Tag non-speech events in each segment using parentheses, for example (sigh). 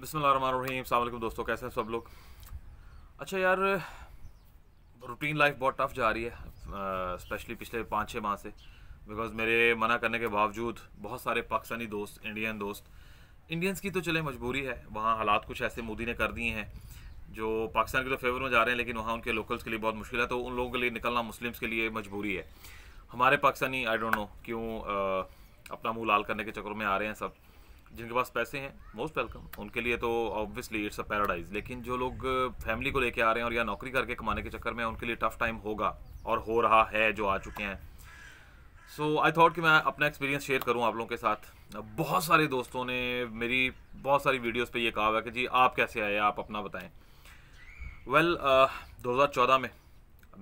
बिसमीम दोस्तों कैसे हैं सब लोग अच्छा यार रूटीन लाइफ बहुत टफ जा रही है स्पेशली पिछले पाँच छः माह से बिकॉज मेरे मना करने के बावजूद बहुत सारे पाकिस्तानी दोस्त इंडियन दोस्त इंडियंस की तो चले मजबूरी है वहाँ हालात कुछ ऐसे मोदी ने कर दिए हैं जो पाकिस्तान के तो फेवर में जा रहे हैं लेकिन वहाँ उनके लोकल्स के लिए बहुत मुश्किल है तो उन लोगों के लिए निकलना मुस्लिम्स के लिए मजबूरी है हमारे पाकिस्तानी आई डोंट नो क्यों आ, अपना मुँह लाल करने के चक्कर में आ रहे हैं सब जिनके पास पैसे हैं मोस्ट वेलकम उनके लिए तो ऑब्वियसली इट्स अ पैराडाइज लेकिन जो लोग फैमिली को लेके आ रहे हैं और या नौकरी करके कमाने के चक्कर में उनके लिए टफ टाइम होगा और हो रहा है जो आ चुके हैं सो आई थॉट कि मैं अपना एक्सपीरियंस शेयर करूं आप लोगों के साथ बहुत सारे दोस्तों ने मेरी बहुत सारी वीडियोस पे ये कहा हुआ कि जी आप कैसे आए आप अपना बताएं वेल well, uh, 2014 में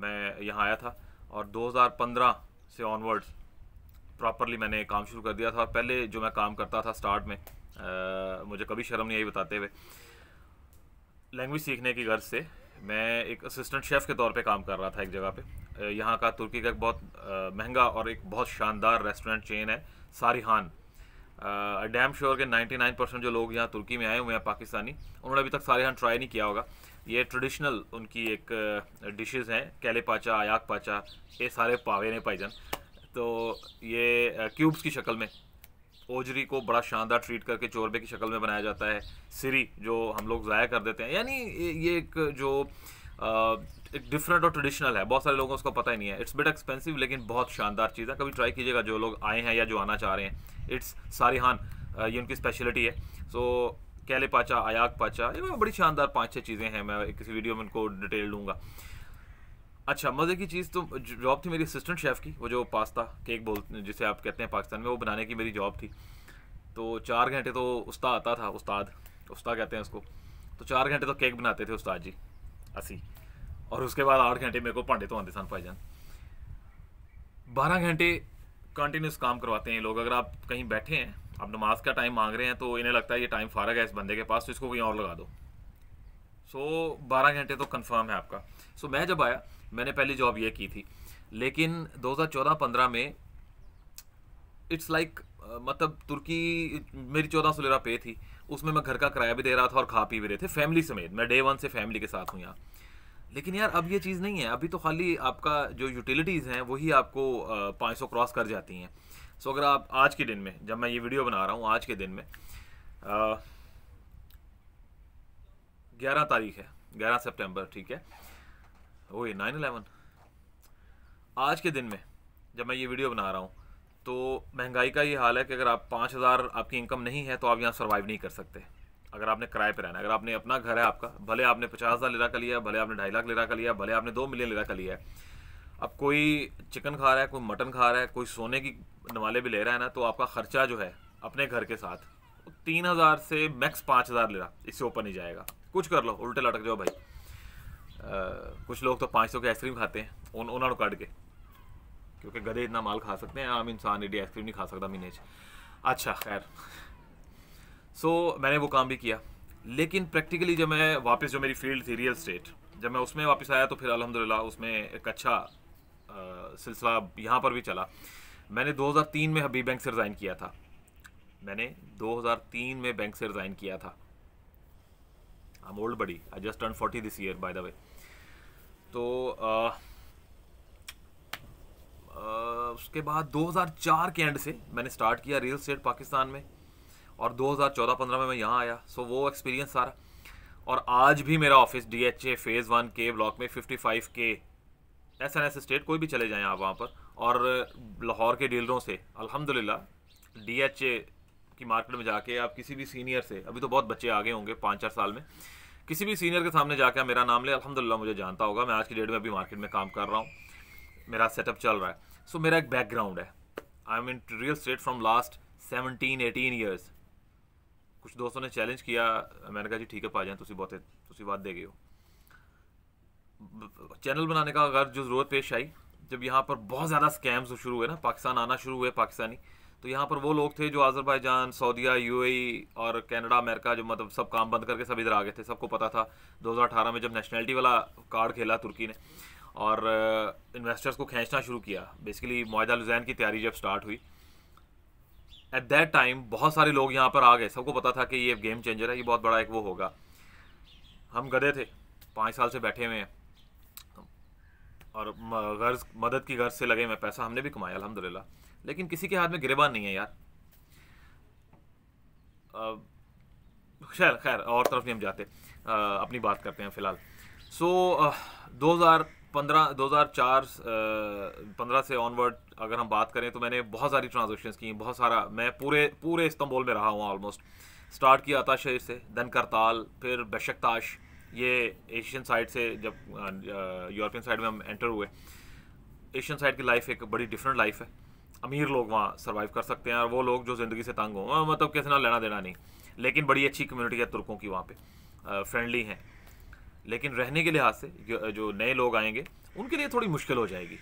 मैं यहाँ आया था और 2015 से ऑनवर्ड्स प्रॉपरली मैंने काम शुरू कर दिया था और पहले जो मैं काम करता था स्टार्ट में आ, मुझे कभी शर्म नहीं आई बताते हुए लैंग्वेज सीखने की गर्ज से मैं एक असिस्टेंट शेफ़ के तौर पे काम कर रहा था एक जगह पे यहाँ का तुर्की का एक बहुत महंगा और एक बहुत शानदार रेस्टोरेंट चेन है सारिहान डैम श्योर के 99 परसेंट जो लोग यहाँ तुर्की में आए हुए हैं पाकिस्तानी उन्होंने अभी तक सारिहान ट्राई नहीं किया होगा ये ट्रेडिशनल उनकी एक डिशेस हैं कैले पाचा आयाक पाचा ये सारे पावे ने भाईजान तो ये क्यूब्स की शक्ल में ओजरी को बड़ा शानदार ट्रीट करके चोरबे की शक्ल में बनाया जाता है सिरी जो हम लोग ज़ाया कर देते हैं यानी ये एक जो एक डिफरेंट और ट्रेडिशनल है बहुत सारे लोगों को उसका पता ही नहीं है इट्स बिट एक्सपेंसिव लेकिन बहुत शानदार चीज़ है कभी ट्राई कीजिएगा जो लोग आए हैं या जो आना चाह रहे हैं इट्स सारिहान ये उनकी स्पेशलिटी है सो कैले पाचा आयाग पाचा ये बड़ी शानदार पाँच छः चीज़ें हैं मैं किसी वीडियो में उनको डिटेल दूँगा अच्छा मज़े की चीज़ तो जॉब थी मेरी असिस्टेंट शेफ़ की वो जो पास्ता केक बोल जिसे आप कहते हैं पाकिस्तान में वो बनाने की मेरी जॉब थी तो चार घंटे तो उस्ता आता था उस्ताद उस्ता कहते हैं उसको तो चार घंटे तो केक बनाते थे उस्ताद जी असी और उसके बाद आठ घंटे मेरे को भांडे तो आते सन भाईजान बारह घंटे कंटिन्यूस काम करवाते हैं लोग अगर आप कहीं बैठे हैं आप नमाज का टाइम मांग रहे हैं तो इन्हें लगता है ये टाइम फारग है इस बंदे के पास तो इसको कहीं और लगा दो सो बारह घंटे तो कन्फर्म है आपका सो मैं जब आया मैंने पहली जॉब ये की थी लेकिन 2014-15 में इट्स लाइक like, मतलब तुर्की मेरी चौदह सौ पे थी उसमें मैं घर का किराया भी दे रहा था और खा पी भी रहे थे फैमिली समेत मैं डे वन से फैमिली के साथ हूँ यहाँ लेकिन यार अब ये चीज़ नहीं है अभी तो खाली आपका जो यूटिलिटीज़ हैं वही आपको पाँच सौ क्रॉस कर जाती हैं सो अगर आप आज के दिन में जब मैं ये वीडियो बना रहा हूँ आज के दिन में ग्यारह तारीख है ग्यारह सेप्टेम्बर ठीक है ओए नाइन अलेवन आज के दिन में जब मैं ये वीडियो बना रहा हूँ तो महंगाई का ये हाल है कि अगर आप पाँच हज़ार आपकी इनकम नहीं है तो आप यहाँ सर्वाइव नहीं कर सकते अगर आपने किराए पर रहना अगर आपने अपना घर है आपका भले आपने पचास हज़ार लिरा का लिया भले आपने ढाई लाख लिरा का लिया भले आपने दो मिलियन लिरा का लिया है अब कोई चिकन खा रहा है कोई मटन खा रहा है कोई सोने की नवाले भी ले रहा है ना तो आपका ख़र्चा जो है अपने घर के साथ तीन हज़ार से मैक्स पाँच हज़ार लिरा इससे ऊपर नहीं जाएगा कुछ कर लो उल्टे लटक जाओ भाई कुछ लोग तो पाँच सौ की आइसक्रीम खाते हैं उन उन्होंने कट के क्योंकि गधे इतना माल खा सकते हैं आम इंसान एडी आइसक्रीम नहीं खा सकता महीने अच्छा खैर सो so, मैंने वो काम भी किया लेकिन प्रैक्टिकली जब मैं वापस जो मेरी फील्ड थी रियल स्टेट जब मैं उसमें वापस आया तो फिर अलहमदिल्ला उसमें एक अच्छा सिलसिला यहाँ पर भी चला मैंने 2003 में हबीब बैंक से रिज़ाइन किया था मैंने 2003 में बैंक से रिज़ाइन किया था I am old buddy I just turn forty this year by the way तो आ, आ, उसके बाद 2004 के एंड से मैंने स्टार्ट किया रियल स्टेट पाकिस्तान में और 2014-15 में मैं यहाँ आया सो वो एक्सपीरियंस सारा और आज भी मेरा office D H A phase one के ब्लॉक में 55 के ऐसे ऐसे स्टेट कोई भी चले जाएँ आप वहाँ पर और लाहौर के डीलरों से अल्हम्दुलिल्लाह डी एच ए की मार्केट में जाके आप किसी भी सीनियर से अभी तो बहुत बच्चे आगे होंगे पाँच चार साल में किसी भी सीनियर के सामने जाकर मेरा नाम ले अलहमदिल्ला मुझे जानता होगा मैं आज की डेट में अभी मार्केट में काम कर रहा हूँ मेरा सेटअप चल रहा है सो so, मेरा एक बैकग्राउंड है I am in real estate from last seventeen eighteen years कुछ दोस्तों ने चैलेंज किया मैंने कहा जी ठीक है पा जाए तुम बहुत तुम बात दे गए हो चैनल बनाने का अगर जो ज़रूरत पेश आई जब यहाँ पर बहुत ज़्यादा स्कैम्स शुरू हुए ना पाकिस्तान आना शुरू हुए पाकिस्तानी तो यहाँ पर वो लोग थे जो आज़रबाईजान सऊदिया यूएई और कनाडा अमेरिका जो मतलब सब काम बंद करके सब इधर आ गए थे सबको पता था 2018 में जब नेशनैलिटी वाला कार्ड खेला तुर्की ने और इन्वेस्टर्स को खींचना शुरू किया बेसिकली मुआदा लुजैन की तैयारी जब स्टार्ट हुई एट दैट टाइम बहुत सारे लोग यहाँ पर आ गए सबको पता था कि ये गेम चेंजर है ये बहुत बड़ा एक वो होगा हम गधे थे पाँच साल से बैठे हुए हैं और गर्ज मदद की गर्ज से लगे मैं पैसा हमने भी कमाया अलहमदिल्ला लेकिन किसी के हाथ में गिरबान नहीं है यार खैर खैर और तरफ नहीं हम जाते आ, अपनी बात करते हैं फ़िलहाल सो दो हज़ार पंद्रह दो हज़ार चार पंद्रह से ऑनवर्ड अगर हम बात करें तो मैंने बहुत सारी ट्रांजेक्शन की बहुत सारा मैं पूरे पूरे इस्तंबुल में रहा हूँ ऑलमोस्ट स्टार्ट किया शहर से दन करताल फिर बशकताश ये एशियन साइड से जब यूरोपियन साइड में हम एंटर हुए एशियन साइड की लाइफ एक बड़ी डिफरेंट लाइफ है अमीर लोग वहाँ सर्वाइव कर सकते हैं और वो लोग जो ज़िंदगी से तंग हों मतलब किसी ना लेना देना नहीं लेकिन बड़ी अच्छी कम्युनिटी है तुर्कों की वहाँ पर फ्रेंडली हैं लेकिन रहने के लिहाज से जो नए लोग आएंगे उनके लिए थोड़ी मुश्किल हो जाएगी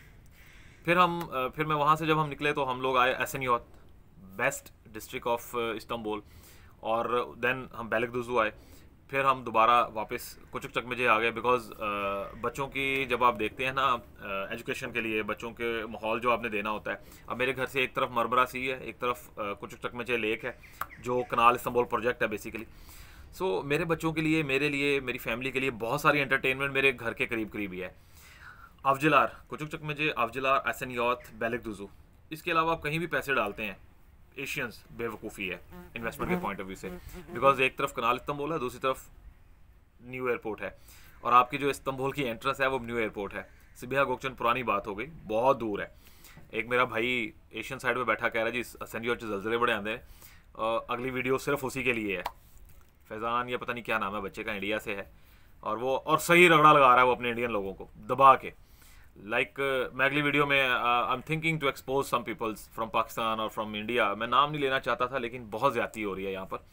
फिर हम फिर मैं वहाँ से जब हम निकले तो हम लोग आए Esenyurt best district of Istanbul और देन हम बेलकदुजू आए फिर हम दोबारा वापस कुचक चक में जे आ गए बिकॉज बच्चों की जब आप देखते हैं ना एजुकेशन के लिए बच्चों के माहौल जो आपने देना होता है अब मेरे घर से एक तरफ मरमरा सी है एक तरफ कुचक चक में जे लेक है जो कनाल इस्तंबोल प्रोजेक्ट है बेसिकली सो so, मेरे बच्चों के लिए मेरे लिए मेरी फैमिली के लिए बहुत सारी एंटरटेनमेंट मेरे घर के करीब करीब ही है अफजलार कुचक चक में जे अफजलार एसन यौथ बैलिक दुजू इसके अलावा आप कहीं भी पैसे डालते हैं एशियंस बेवकूफ़ी है इन्वेस्टमेंट के पॉइंट ऑफ व्यू से बिकॉज एक तरफ कनाल इस्तंबुल है दूसरी तरफ न्यू एयरपोर्ट है और आपकी जो इस्तंबुल की एंट्रेंस है वो न्यू एयरपोर्ट है सिबिया गोकचंद पुरानी बात हो गई बहुत दूर है एक मेरा भाई एशियन साइड में बैठा कह रहा है जी असंजी और जलजले बड़े आंदे हैं अगली वीडियो सिर्फ उसी के लिए है फैज़ान या पता नहीं क्या नाम है बच्चे का इंडिया से है और वो और सही रगड़ा लगा रहा है वो अपने इंडियन लोगों को दबा के लाइक uh, मैं अगली वीडियो में I am thinking to expose some peoples from Pakistan और फ्रॉम इंडिया मैं नाम नहीं लेना चाहता था लेकिन बहुत ज़्यादा हो रही है यहाँ पर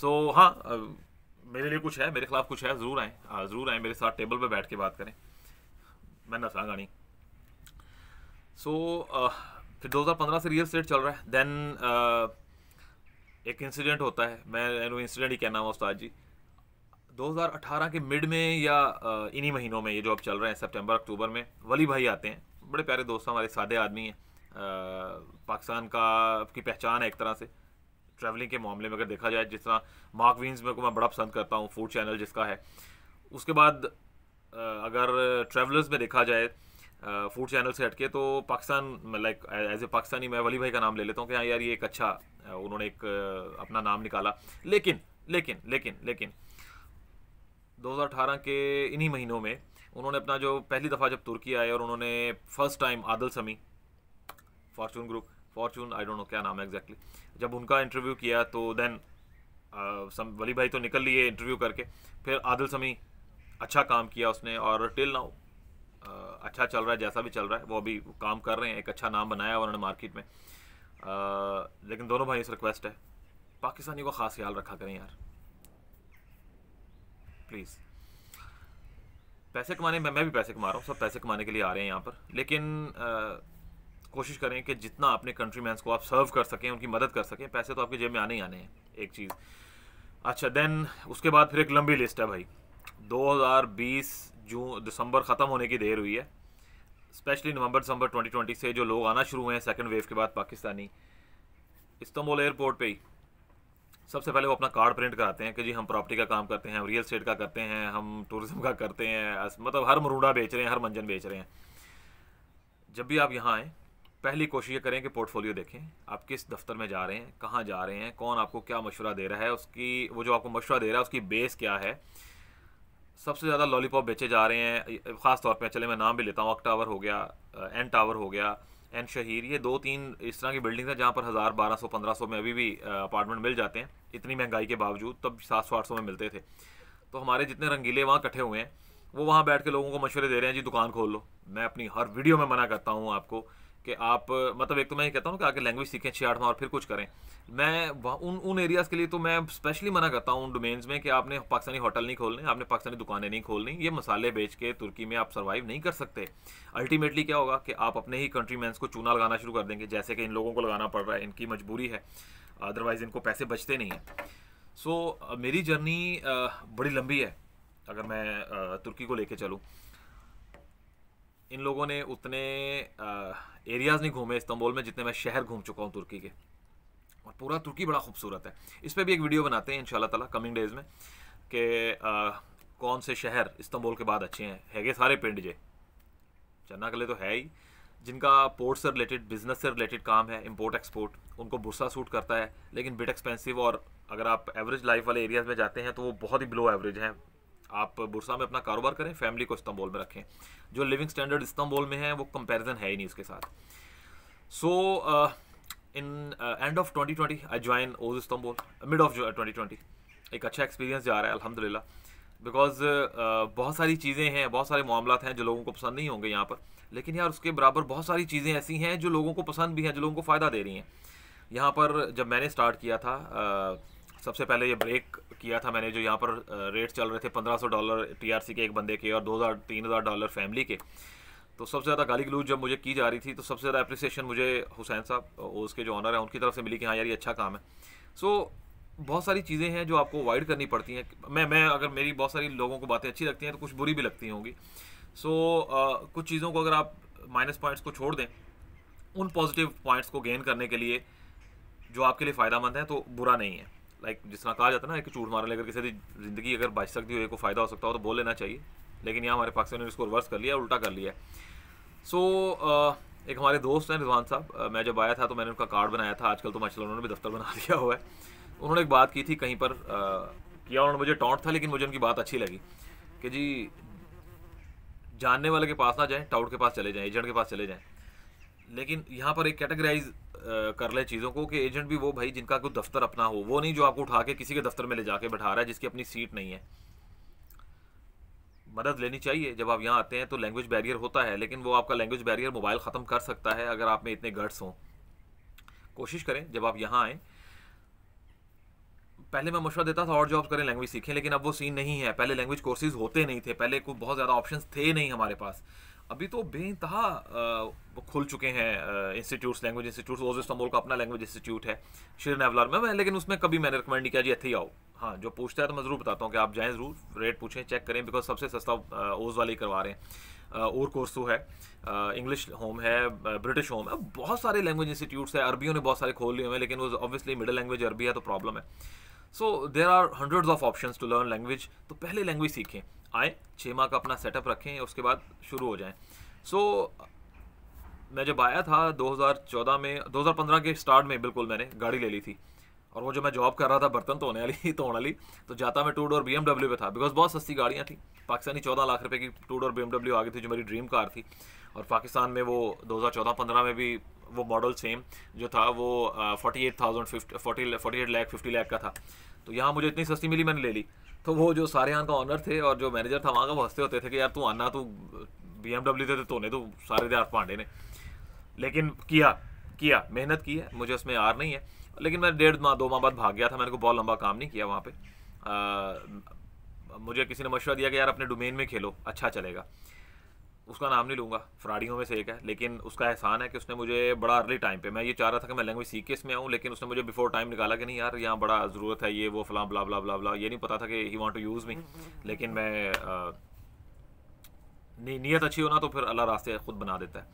सो so, हाँ uh, मेरे लिए कुछ है मेरे खिलाफ कुछ है ज़रूर आएँ uh, ज़रूर आए मेरे साथ टेबल पर बैठ के बात करें मैं नसागा नहीं सो so, uh, फिर 2015 से रियल स्टेट चल रहा है देन uh, एक इंसिडेंट होता है मैं इंसिडेंट ही कहना हूँ उस्ताद जी 2018 के मिड में या इन्हीं महीनों में ये जो अब चल रहे हैं सितंबर अक्टूबर में वली भाई आते हैं बड़े प्यारे दोस्त हमारे सादे आदमी हैं पाकिस्तान का की पहचान है एक तरह से ट्रैवलिंग के मामले में अगर देखा जाए जिस तरह मार्क वीन्स में को मैं बड़ा पसंद करता हूँ फूड चैनल जिसका है उसके बाद अगर ट्रैवलर्स में देखा जाए फूड चैनल से हटके तो Pakistan like as a Pakistani मैं वली भाई का नाम ले लेता हूँ कि हाँ यार ये एक अच्छा उन्होंने एक अपना नाम निकाला लेकिन लेकिन लेकिन लेकिन 2018 के इन्हीं महीनों में उन्होंने अपना जो पहली दफ़ा जब तुर्की आए और उन्होंने फर्स्ट टाइम आदल समी Fortune group Fortune I don't know क्या नाम है एग्जैक्टली जब उनका इंटरव्यू किया तो देन वली भाई तो निकल लिए इंटरव्यू करके फिर आदिल समी अच्छा काम किया उसने और टिल नाउ अच्छा चल रहा है जैसा भी चल रहा है वो अभी काम कर रहे हैं एक अच्छा नाम बनाया उन्होंने मार्केट में आ, लेकिन दोनों भाई से रिक्वेस्ट है पाकिस्तानी को ख़ास ख्याल रखा करें यार प्लीज़ पैसे कमाने में मैं भी पैसे कमा रहा हूँ सब पैसे कमाने के लिए आ रहे हैं यहाँ पर लेकिन आ, कोशिश करें कि जितना अपने कंट्री मैंस को आप सर्व कर सकें उनकी मदद कर सकें पैसे तो आपके जेब में आने ही आने हैं एक चीज़ अच्छा देन उसके बाद फिर एक लंबी लिस्ट है भाई 2020 जून दिसंबर ख़त्म होने की देर हुई है स्पेशली नवंबर दिसंबर 2020 से जो लोग आना शुरू हुए हैं सेकेंड वेव के बाद पाकिस्तानी इस्तंबुल एयरपोर्ट पे ही सबसे पहले वो अपना कार्ड प्रिंट कराते हैं कि जी हम प्रॉपर्टी का काम करते हैं हम रियल स्टेट का करते हैं हम टूरिज्म का करते हैं मतलब हर मरूडा बेच रहे हैं हर मंजन बेच रहे हैं जब भी आप यहाँ आएँ पहली कोशिश ये करें कि पोर्टफोलियो देखें आप किस दफ्तर में जा रहे हैं कहाँ जा रहे हैं कौन आपको क्या मशवरा दे रहा है उसकी वो जो आपको मशवरा दे रहा है उसकी बेस क्या है सबसे ज़्यादा लॉलीपॉप बेचे जा रहे हैं ख़ास तौर पे चले मैं नाम भी लेता हूँ अक टावर हो गया एन टावर हो गया एंड शहीर ये दो तीन इस तरह की बिल्डिंग्स हैं जहाँ पर हज़ार बारह सौ पंद्रह सौ में अभी भी अपार्टमेंट मिल जाते हैं इतनी महंगाई के बावजूद तब सात सौ आठ सौ में मिलते थे तो हमारे जितने रंगीले वहाँ इकट्ठे हुए हैं वो वहाँ बैठ के लोगों को मशवरे दे रहे हैं जी दुकान खोल लो मैं अपनी हर वीडियो में मना करता हूँ आपको कि आप मतलब एक तो मैं ये कहता हूँ कि आगे लैंग्वेज सीखें छः आठ और फिर कुछ करें मैं उन उन एरियाज़ के लिए तो मैं स्पेशली मना करता हूँ उन डोमेन्स में कि आपने पाकिस्तानी होटल नहीं खोलने आपने पाकिस्तानी दुकानें नहीं खोलनी ये मसाले बेच के तुर्की में आप सर्वाइव नहीं कर सकते अल्टीमेटली क्या होगा कि आप अपने ही कंट्री मैंस को चूना लगाना शुरू कर देंगे जैसे कि इन लोगों को लगाना पड़ रहा है इनकी मजबूरी है अदरवाइज़ इनको पैसे बचते नहीं हैं सो मेरी जर्नी बड़ी लंबी है अगर मैं तुर्की को लेकर चलूँ इन लोगों ने उतने एरियाज़ नहीं घूमे इस्तंबुल में जितने मैं शहर घूम चुका हूँ तुर्की के और पूरा तुर्की बड़ा खूबसूरत है इस पर भी एक वीडियो बनाते हैं इन ताला कमिंग डेज़ में कि कौन से शहर इस्तंबुल के बाद अच्छे हैं हैगे सारे पिंड जे चन्ना कले तो है ही जिनका पोर्ट से रिलेटेड बिजनेस से रिलेटेड काम है इम्पोर्ट एक्सपोर्ट उनको बुरसा सूट करता है लेकिन बिट एक्सपेंसिव और अगर आप एवरेज लाइफ वाले एरियाज़ में जाते हैं तो वो बहुत ही बिलो एवरेज हैं आप बुरसा में अपना कारोबार करें फैमिली को इस्तांबुल में रखें जो लिविंग स्टैंडर्ड इस्तांबुल में है वो कंपैरिजन है ही नहीं उसके साथ so in end of 2020 I join Oz Istanbul mid of twenty twenty एक अच्छा एक्सपीरियंस जा रहा है अलहमदिल्ला बिकॉज uh, बहुत सारी चीज़ें हैं बहुत सारे मामला हैं जो लोगों को पसंद नहीं होंगे यहाँ पर लेकिन यार उसके बराबर बहुत सारी चीज़ें ऐसी हैं जो लोगों को पसंद भी हैं जो लोगों को फ़ायदा दे रही हैं यहाँ पर जब मैंने स्टार्ट किया था uh, सबसे पहले ये ब्रेक किया था मैंने जो यहाँ पर रेट चल रहे थे 1500 डॉलर टीआरसी के एक बंदे के और 2000 3000 डॉलर फैमिली के तो सबसे ज़्यादा गाली गलूज जब मुझे की जा रही थी तो सबसे ज़्यादा अप्रिसिएशन मुझे हुसैन साहब उसके जो ऑनर है उनकी तरफ से मिली कि हाँ यार ये अच्छा काम है सो बहुत सारी चीज़ें हैं जो आपको अवॉइड करनी पड़ती हैं मैं मैं अगर मेरी बहुत सारी लोगों को बातें अच्छी लगती हैं तो कुछ बुरी भी लगती होंगी सो कुछ चीज़ों को अगर आप माइनस पॉइंट्स को छोड़ दें उन पॉजिटिव पॉइंट्स को गेन करने के लिए जो आपके लिए फ़ायदा मंद है तो बुरा नहीं है लाइक जिस तरह कहा जाता है ना कि चूट मारने लेकर किसी की ज़िंदगी अगर बच सकती हो एक को फ़ायदा हो सकता हो तो बोल लेना चाहिए लेकिन यहाँ हमारे पाकिस्तान ने इसको रिवर्स कर लिया उल्टा कर लिया सो so, एक हमारे दोस्त हैं रिजवान साहब मैं जब आया था तो मैंने उनका कार्ड बनाया था आजकल तो माशा उन्होंने भी दफ्तर बना लिया (laughs) हुआ है उन्होंने एक बात की थी कहीं पर किया उन्होंने मुझे टॉन्ट था लेकिन मुझे उनकी बात अच्छी लगी कि जी जानने वाले के पास ना जाए टाउट के पास चले जाएं एजेंट के पास चले जाएं लेकिन यहाँ पर एक कैटेगराइज कर ले चीज़ों को कि एजेंट भी वो भाई जिनका कोई दफ्तर अपना हो वो नहीं जो आपको उठा के किसी के दफ्तर में ले जाके बैठा रहा है जिसकी अपनी सीट नहीं है मदद लेनी चाहिए जब आप यहाँ आते हैं तो लैंग्वेज बैरियर होता है लेकिन वो आपका लैंग्वेज बैरियर मोबाइल ख़त्म कर सकता है अगर आप में इतने गट्स हों कोशिश करें जब आप यहाँ आएँ पहले मैं मशवरा देता था और जॉब करें लैंग्वेज सीखें लेकिन अब वो सीन नहीं है पहले लैंग्वेज कोर्सेज होते नहीं थे पहले कुछ बहुत ज़्यादा ऑप्शन थे नहीं हमारे पास अभी तो बेतहा खुल चुके हैं institutes language institute Oz Istanbul का अपना लैंग्वेज इंस्टीट्यूट है शेर नेवलार में लेकिन उसमें कभी मैंने रिकमेंड नहीं किया जी ही आओ हाँ जो पूछता है तो मैं ज़रूर बताता हूँ कि आप जाएँ ज़रूर रेट पूछें चेक करें बिकॉज सबसे सस्ता ओज वाले ही करवा रहे हैं और कोर्स तो है इंग्लिश होम है ब्रिटिश होम है बहुत सारे लैंग्वेज इंस्टीट्यूट्स है अरबियों ने बहुत सारे खोल लिए हुए हैं लेकिन वो ऑब्वियसली मिडिल लैंग्वेज अरबी है तो प्रॉब्लम है so there are hundreds of option to learn language तो पहले लैंग्वेज सीखें आए छः माह का अपना सेटअप रखें उसके बाद शुरू हो जाएं सो so, मैं जब आया था 2014 में 2015 के स्टार्ट में बिल्कुल मैंने गाड़ी ले ली थी और वो जो मैं जॉब कर रहा था बर्तन धोने वाली (laughs) धोने वाली तो जाता मैं टू डोर बी पे था बिकॉज बहुत सस्ती गाड़ियाँ थी पाकिस्तानी चौदह लाख रुपये की टू डोर बी आ गई थी जो मेरी ड्रीम कार थी और पाकिस्तान में वो 2014-15 में भी वो मॉडल सेम जो था वो forty eight thousand fifty forty forty eight lakh fifty lakh का था तो यहाँ मुझे इतनी सस्ती मिली मैंने ले ली तो वो जो सारे यहाँ का ऑनर थे और जो मैनेजर था वहाँ का वो हंसते होते थे कि यार तू आना तू बी एमडब्ल्यू देते तो नहीं तो सारे दे पांडे ने लेकिन किया किया मेहनत की है मुझे उसमें आर नहीं है लेकिन मैं डेढ़ माह दो माह बाद भाग गया था मैंने को बहुत लंबा काम नहीं किया वहाँ पर मुझे किसी ने मशवरा दिया कि यार अपने डोमेन में खेलो अच्छा चलेगा उसका नाम नहीं लूँगा फ्राडियों में से एक है लेकिन उसका एहसान है कि उसने मुझे बड़ा अर्ली टाइम पे मैं ये चाह रहा था कि मैं लैंग्वेज सीख के इसमें आऊँ लेकिन उसने मुझे बिफोर टाइम निकाला कि नहीं यार यहाँ बड़ा ज़रूरत है ये वो फला ब्ला ब्ला ब्ला ब्ला ये नहीं पता था कि he want to use me लेकिन मैं नहीं नीयत अच्छी होना तो फिर अल्लाह रास्ते खुद बना देता है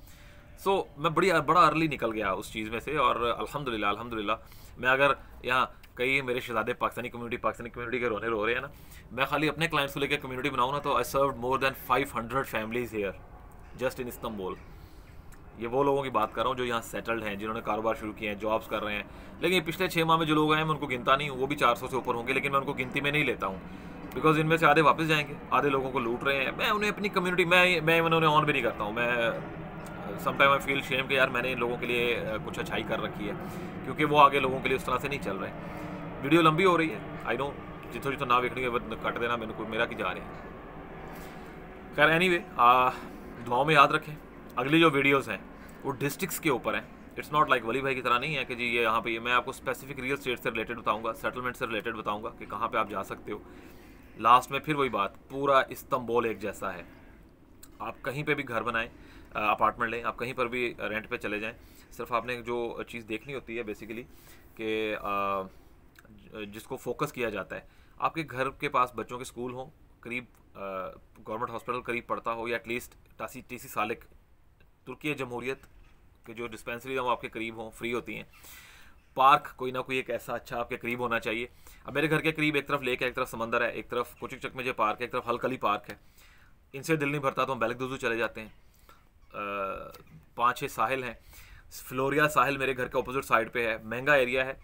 सो so, मैं बड़ी बड़ा अर्ली निकल गया उस चीज़ में से और अलहमदिल्ला अलहमदिल्ला मैं अगर यहाँ कई मेरे शहजादे पाकिस्तानी कम्युनिटी पाकिस्तानी कम्युनिटी के रोने रो रहे हैं ना मैं खाली अपने क्लाइंट्स को लेकर कम्युनिटी बनाऊँ ना तो I serve more than five hundred families here just in Istanbul ये वो लोगों की बात कर रहा हूँ जो यहाँ सेटल्ड हैं जिन्होंने कारोबार शुरू किए हैं जॉब्स कर रहे हैं लेकिन पिछले छः माह में जो लोग आए हैं मैं उनको गिनता नहीं हूँ वो भी चार सौ से ऊपर होंगे लेकिन मैं उनको गिनती में नहीं लेता हूँ बिकॉज इनमें से आधे वापस जाएंगे आधे लोगों को लूट रहे हैं मैं उन्हें अपनी कम्युनिटी मैं मैं उन्हें ऑन भी नहीं करता हूँ मैं समटाइम आई फील शेम कि यार मैंने इन लोगों के लिए कुछ अच्छाई कर रखी है क्योंकि वो आगे लोगों के लिए उस तरह से नहीं चल रहे वीडियो लंबी हो रही है आई नो जितों जितों ना देखनी है कट देना मैंने कोई मेरा की जा रहा है खैर एनी वे दुआओं में याद रखें अगली जो वीडियोज़ हैं वो डिस्ट्रिक्स के ऊपर हैं इट्स नॉट लाइक वली भाई की तरह नहीं है कि जी ये यहाँ पे ये मैं आपको स्पेसिफिक रियल स्टेट से रिलेटेड बताऊँगा सेटलमेंट से रिलेटेड बताऊँगा कि कहाँ पे आप जा सकते हो लास्ट में फिर वही बात पूरा इस्तंबोल एक जैसा है आप कहीं पे भी घर बनाएं अपार्टमेंट लें आप कहीं पर भी रेंट पे चले जाएं सिर्फ आपने जो चीज़ देखनी होती है बेसिकली कि जिसको फोकस किया जाता है आपके घर के पास बच्चों के स्कूल हों करीब गवर्नमेंट हॉस्पिटल करीब पड़ता हो या एटलीस्ट टासी टीसी सालिक तुर्की जमहूरियत के जो डिस्पेंसरीज हैं वो आपके करीब हों फ्री होती हैं पार्क कोई ना कोई एक ऐसा अच्छा आपके करीब होना चाहिए अब मेरे घर के करीब एक तरफ लेक है एक तरफ समंदर है एक तरफ कोचिक चक में जो पार्क है एक तरफ हलकली पार्क है इनसे दिल नहीं भरता तो हम बैलक दूसू चले जाते हैं पाँच छः साहिल हैं फ्लोरिया साहिल मेरे घर के अपोजिट साइड पे है महंगा एरिया है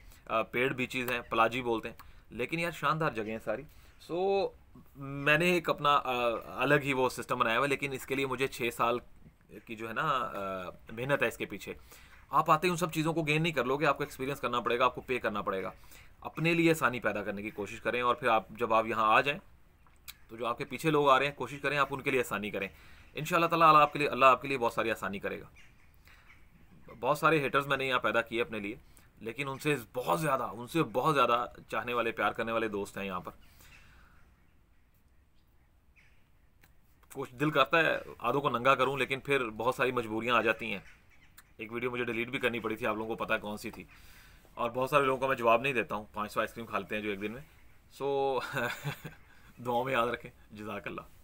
पेड़ बीचेज हैं प्लाजी बोलते हैं लेकिन यार शानदार जगह हैं सारी सो मैंने एक अपना अलग ही वो सिस्टम बनाया हुआ है लेकिन इसके लिए मुझे छः साल की जो है ना मेहनत है इसके पीछे आप आते ही उन सब चीज़ों को गेन नहीं कर लोगे आपको एक्सपीरियंस करना पड़ेगा आपको पे करना पड़ेगा अपने लिए आसानी पैदा करने की कोशिश करें और फिर आप जब आप यहाँ आ जाएँ तो जो आपके पीछे लोग आ रहे हैं कोशिश करें आप उनके लिए आसानी करें इन ताला आपके लिए अल्लाह आपके लिए बहुत सारी आसानी करेगा बहुत सारे हेटर्स मैंने यहाँ पैदा किए अपने लिए लेकिन उनसे बहुत ज़्यादा उनसे बहुत ज़्यादा चाहने वाले प्यार करने वाले दोस्त हैं यहाँ पर कुछ दिल करता है आदों को नंगा करूँ लेकिन फिर बहुत सारी मजबूरियाँ आ जाती हैं एक वीडियो मुझे डिलीट भी करनी पड़ी थी आप लोगों को पता कौन सी थी और बहुत सारे लोगों को मैं जवाब नहीं देता हूँ पाँच सौ आइसक्रीम खाते हैं जो एक दिन में सो so, (laughs) दुआओं में याद रखें जजाकल्ला